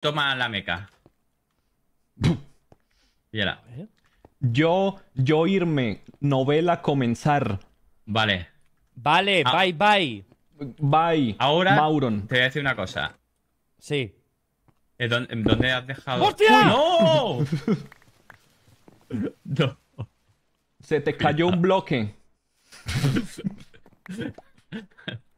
Toma la meca. Y Yo, yo irme. Novela comenzar. Vale. Vale, ah. bye, bye. Bye. Ahora, Mauron. te voy a decir una cosa. Sí. Eh, ¿Dónde has dejado? ¡Hostia! ¡No! no. Se te cayó un bloque.